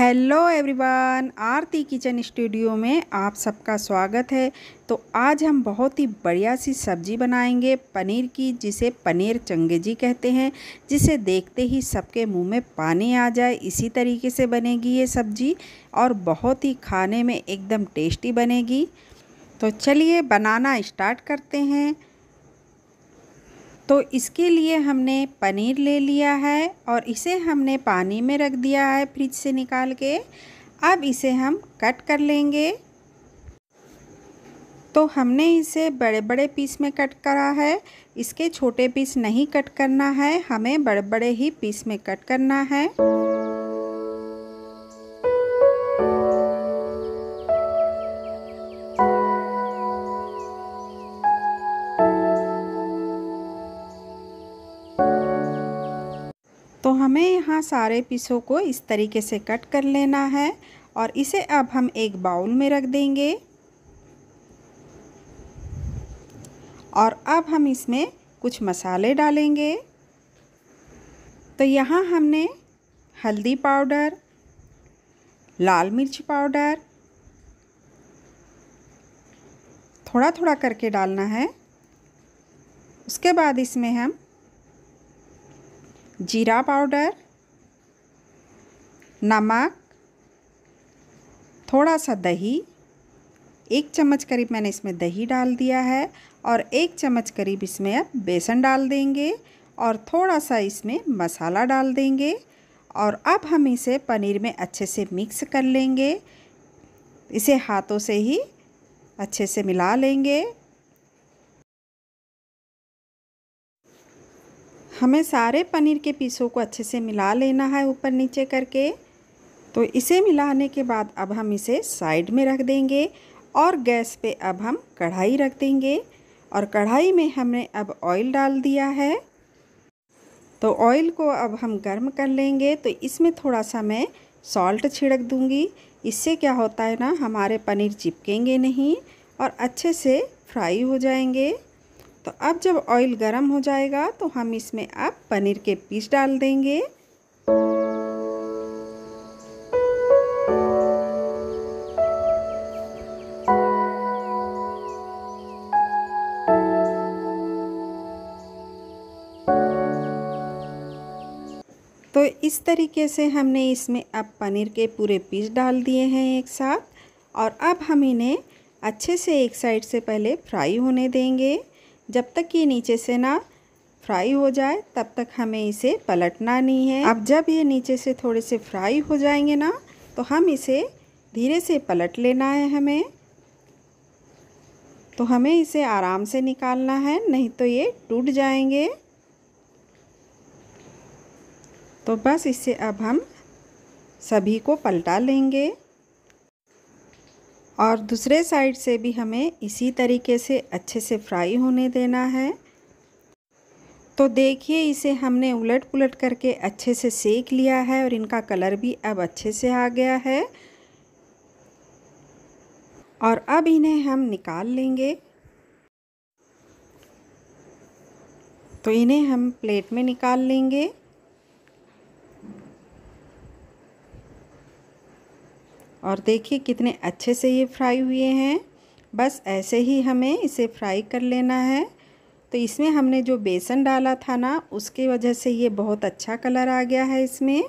hello everyone Aarti kitchen studio में आप सबका स्वागत है तो आज हम बहुत ही बढ़िया सी सब्जी बनाएंगे पनीर की जिसे पनीर चंगेजी कहते हैं जिसे देखते ही सबके मुंह में पानी आ जाए इसी तरीके से बनेगी ये सब्जी और बहुत ही खाने में एकदम टेस्टी बनेगी तो चलिए बनाना स्टार्ट करते हैं तो इसके लिए हमने पनीर ले लिया है और इसे हमने पानी में रख दिया है फ्रिज से निकाल के अब इसे हम कट कर लेंगे तो हमने इसे बड़े बड़े पीस में कट करा है इसके छोटे पीस नहीं कट करना है हमें बड़े बड़े ही पीस में कट करना है यहाँ सारे पीसों को इस तरीके से कट कर लेना है और इसे अब हम एक बाउल में रख देंगे और अब हम इसमें कुछ मसाले डालेंगे तो यहाँ हमने हल्दी पाउडर लाल मिर्च पाउडर थोड़ा थोड़ा करके डालना है उसके बाद इसमें हम जीरा पाउडर नमक थोड़ा सा दही एक चम्मच करीब मैंने इसमें दही डाल दिया है और एक चम्मच करीब इसमें अब बेसन डाल देंगे और थोड़ा सा इसमें मसाला डाल देंगे और अब हम इसे पनीर में अच्छे से मिक्स कर लेंगे इसे हाथों से ही अच्छे से मिला लेंगे हमें सारे पनीर के पीसों को अच्छे से मिला लेना है ऊपर नीचे करके तो इसे मिलाने के बाद अब हम इसे साइड में रख देंगे और गैस पे अब हम कढ़ाई रख देंगे और कढ़ाई में हमने अब ऑयल डाल दिया है तो ऑयल को अब हम गर्म कर लेंगे तो इसमें थोड़ा सा मैं सॉल्ट छिड़क दूंगी इससे क्या होता है ना हमारे पनीर चिपकेंगे नहीं और अच्छे से फ्राई हो जाएंगे तो अब जब ऑयल गर्म हो जाएगा तो हम इसमें अब पनीर के पीस डाल देंगे इस तरीके से हमने इसमें अब पनीर के पूरे पीस डाल दिए हैं एक साथ और अब हम इन्हें अच्छे से एक साइड से पहले फ्राई होने देंगे जब तक ये नीचे से ना फ्राई हो जाए तब तक हमें इसे पलटना नहीं है अब जब ये नीचे से थोड़े से फ्राई हो जाएंगे ना तो हम इसे धीरे से पलट लेना है हमें तो हमें इसे आराम से निकालना है नहीं तो ये टूट जाएंगे तो बस इसे अब हम सभी को पलटा लेंगे और दूसरे साइड से भी हमें इसी तरीके से अच्छे से फ्राई होने देना है तो देखिए इसे हमने उलट पुलट करके अच्छे से सेक लिया है और इनका कलर भी अब अच्छे से आ गया है और अब इन्हें हम निकाल लेंगे तो इन्हें हम प्लेट में निकाल लेंगे और देखिए कितने अच्छे से ये फ्राई हुए हैं बस ऐसे ही हमें इसे फ्राई कर लेना है तो इसमें हमने जो बेसन डाला था ना उसकी वजह से ये बहुत अच्छा कलर आ गया है इसमें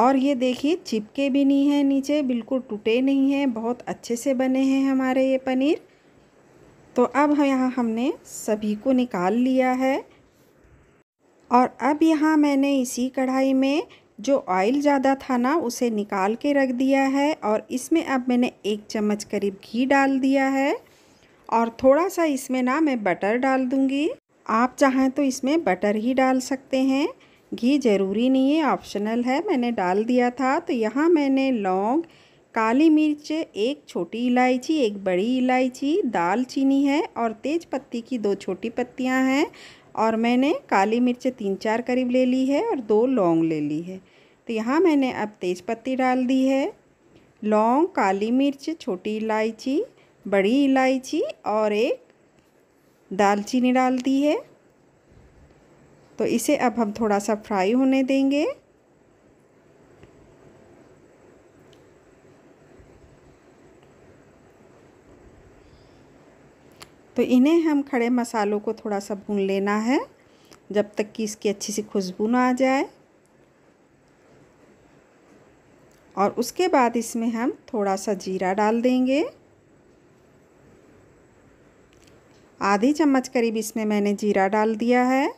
और ये देखिए चिपके भी नहीं है नीचे बिल्कुल टूटे नहीं हैं बहुत अच्छे से बने हैं हमारे ये पनीर तो अब यहाँ हमने सभी को निकाल लिया है और अब यहाँ मैंने इसी कढ़ाई में जो ऑयल ज़्यादा था ना उसे निकाल के रख दिया है और इसमें अब मैंने एक चम्मच करीब घी डाल दिया है और थोड़ा सा इसमें ना मैं बटर डाल दूँगी आप चाहें तो इसमें बटर ही डाल सकते हैं घी ज़रूरी नहीं है ऑप्शनल है मैंने डाल दिया था तो यहाँ मैंने लौंग काली मिर्च एक छोटी इलायची एक बड़ी इलायची दालचीनी है और तेज पत्ती की दो छोटी पत्तियाँ हैं और मैंने काली मिर्च तीन चार करीब ले ली है और दो लौंग ले ली है तो यहाँ मैंने अब तेज़पत्ती डाल दी है लौंग काली मिर्च छोटी इलायची बड़ी इलायची और एक दालचीनी डाल दी है तो इसे अब हम थोड़ा सा फ्राई होने देंगे तो इन्हें हम खड़े मसालों को थोड़ा सा भून लेना है जब तक कि इसकी अच्छी सी खुशबू ना आ जाए और उसके बाद इसमें हम थोड़ा सा जीरा डाल देंगे आधी चम्मच करीब इसमें मैंने जीरा डाल दिया है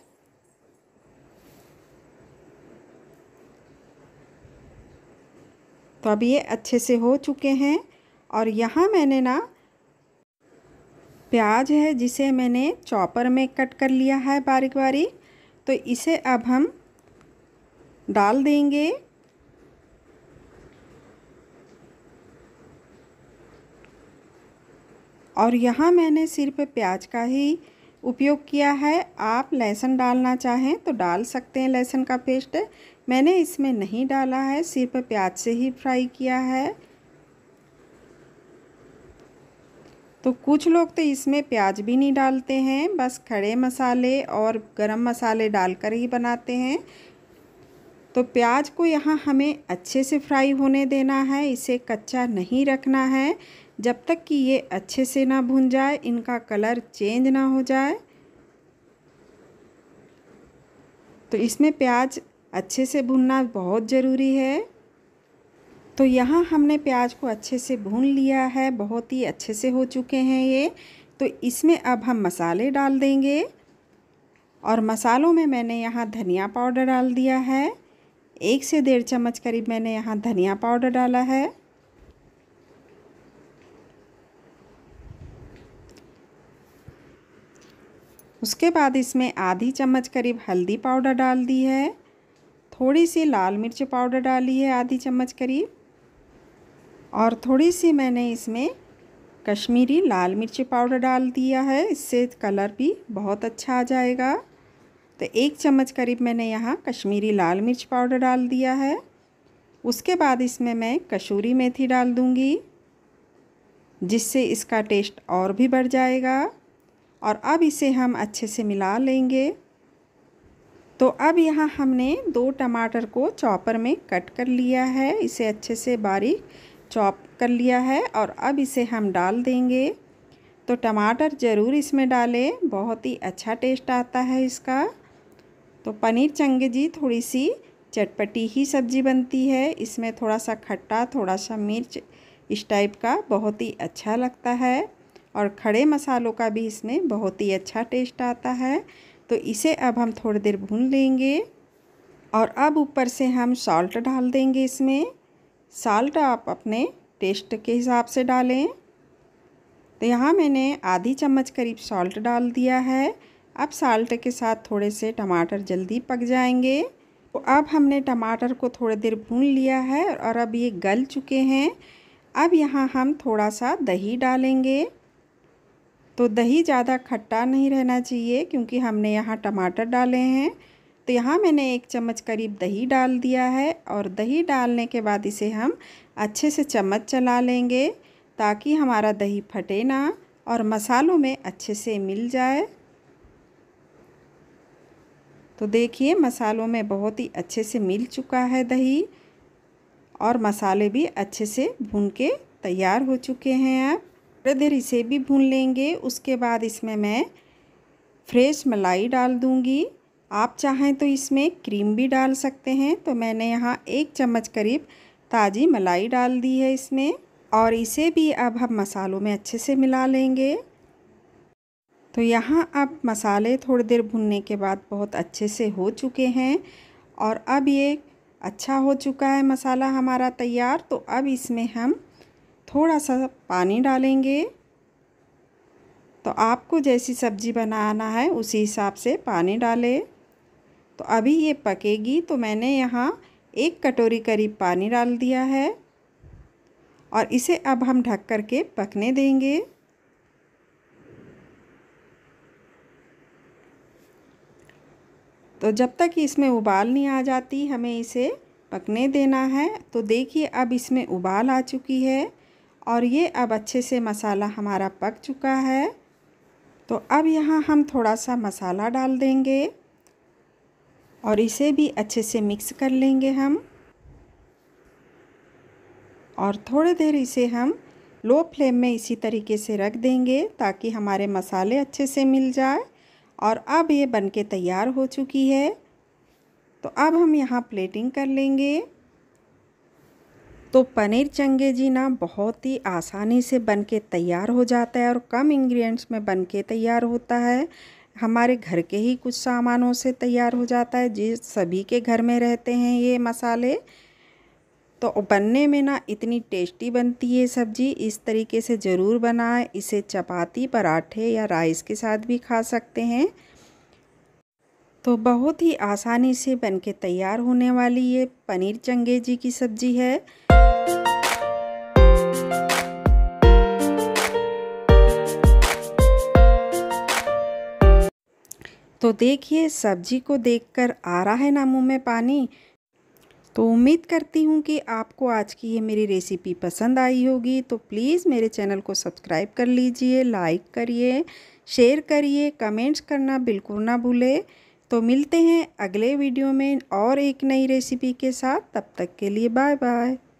तो अब ये अच्छे से हो चुके हैं और यहाँ मैंने ना प्याज है जिसे मैंने चॉपर में कट कर लिया है बारीक बारीक तो इसे अब हम डाल देंगे और यहाँ मैंने सिर्फ प्याज का ही उपयोग किया है आप लहसुन डालना चाहें तो डाल सकते हैं लहसुन का पेस्ट मैंने इसमें नहीं डाला है सिर्फ प्याज से ही फ्राई किया है तो कुछ लोग तो इसमें प्याज भी नहीं डालते हैं बस खड़े मसाले और गरम मसाले डालकर ही बनाते हैं तो प्याज को यहाँ हमें अच्छे से फ्राई होने देना है इसे कच्चा नहीं रखना है जब तक कि ये अच्छे से ना भुन जाए इनका कलर चेंज ना हो जाए तो इसमें प्याज अच्छे से भुनना बहुत ज़रूरी है तो यहाँ हमने प्याज को अच्छे से भून लिया है बहुत ही अच्छे से हो चुके हैं ये तो इसमें अब हम मसाले डाल देंगे और मसालों में मैंने यहाँ धनिया पाउडर डाल दिया है एक से डेढ़ चम्मच करीब मैंने यहाँ धनिया पाउडर डाला है उसके बाद इसमें आधी चम्मच करीब हल्दी पाउडर डाल दी है थोड़ी सी लाल मिर्च पाउडर डाली है आधी चम्मच करीब और थोड़ी सी मैंने इसमें कश्मीरी लाल मिर्ची पाउडर डाल दिया है इससे कलर भी बहुत अच्छा आ जाएगा तो एक चम्मच करीब मैंने यहाँ कश्मीरी लाल मिर्च पाउडर डाल दिया है उसके बाद इसमें मैं कसूरी मेथी डाल दूँगी जिससे इसका टेस्ट और भी बढ़ जाएगा और अब इसे हम अच्छे से मिला लेंगे तो अब यहाँ हमने दो टमाटर को चॉपर में कट कर लिया है इसे अच्छे से बारीक चॉप कर लिया है और अब इसे हम डाल देंगे तो टमाटर ज़रूर इसमें डालें बहुत ही अच्छा टेस्ट आता है इसका तो पनीर चंगेजी थोड़ी सी चटपटी ही सब्ज़ी बनती है इसमें थोड़ा सा खट्टा थोड़ा सा मिर्च इस टाइप का बहुत ही अच्छा लगता है और खड़े मसालों का भी इसमें बहुत ही अच्छा टेस्ट आता है तो इसे अब हम थोड़ी देर भून लेंगे और अब ऊपर से हम सॉल्ट डाल देंगे इसमें साल्ट आप अपने टेस्ट के हिसाब से डालें तो यहाँ मैंने आधी चम्मच करीब सॉल्ट डाल दिया है अब साल्ट के साथ थोड़े से टमाटर जल्दी पक जाएंगे तो अब हमने टमाटर को थोड़ी देर भून लिया है और अब ये गल चुके हैं अब यहाँ हम थोड़ा सा दही डालेंगे तो दही ज़्यादा खट्टा नहीं रहना चाहिए क्योंकि हमने यहाँ टमाटर डाले हैं तो यहाँ मैंने एक चम्मच करीब दही डाल दिया है और दही डालने के बाद इसे हम अच्छे से चम्मच चला लेंगे ताकि हमारा दही फटे ना और मसालों में अच्छे से मिल जाए तो देखिए मसालों में बहुत ही अच्छे से मिल चुका है दही और मसाले भी अच्छे से भून के तैयार हो चुके हैं अब थोड़ी देर इसे भी भून लेंगे उसके बाद इसमें मैं फ्रेश मलाई डाल दूँगी आप चाहें तो इसमें क्रीम भी डाल सकते हैं तो मैंने यहाँ एक चम्मच करीब ताज़ी मलाई डाल दी है इसमें और इसे भी अब हम मसालों में अच्छे से मिला लेंगे तो यहाँ अब मसाले थोड़ी देर भुनने के बाद बहुत अच्छे से हो चुके हैं और अब ये अच्छा हो चुका है मसाला हमारा तैयार तो अब इसमें हम थोड़ा सा पानी डालेंगे तो आपको जैसी सब्ज़ी बनाना है उसी हिसाब से पानी डालें तो अभी ये पकेगी तो मैंने यहाँ एक कटोरी करीब पानी डाल दिया है और इसे अब हम ढक कर के पकने देंगे तो जब तक इसमें उबाल नहीं आ जाती हमें इसे पकने देना है तो देखिए अब इसमें उबाल आ चुकी है और ये अब अच्छे से मसाला हमारा पक चुका है तो अब यहाँ हम थोड़ा सा मसाला डाल देंगे और इसे भी अच्छे से मिक्स कर लेंगे हम और थोड़ी देर इसे हम लो फ्लेम में इसी तरीके से रख देंगे ताकि हमारे मसाले अच्छे से मिल जाए और अब ये बनके तैयार हो चुकी है तो अब हम यहाँ प्लेटिंग कर लेंगे तो पनीर चंगेजीना बहुत ही आसानी से बनके तैयार हो जाता है और कम इंग्रेडिएंट्स में बनके तैयार होता है हमारे घर के ही कुछ सामानों से तैयार हो जाता है जिस सभी के घर में रहते हैं ये मसाले तो बनने में ना इतनी टेस्टी बनती है सब्ज़ी इस तरीके से ज़रूर बनाएं इसे चपाती पराठे या राइस के साथ भी खा सकते हैं तो बहुत ही आसानी से बनके तैयार होने वाली ये पनीर चंगेजी की सब्ज़ी है तो देखिए सब्जी को देखकर आ रहा है ना मुँह में पानी तो उम्मीद करती हूँ कि आपको आज की ये मेरी रेसिपी पसंद आई होगी तो प्लीज़ मेरे चैनल को सब्सक्राइब कर लीजिए लाइक करिए शेयर करिए कमेंट्स करना बिल्कुल ना भूले तो मिलते हैं अगले वीडियो में और एक नई रेसिपी के साथ तब तक के लिए बाय बाय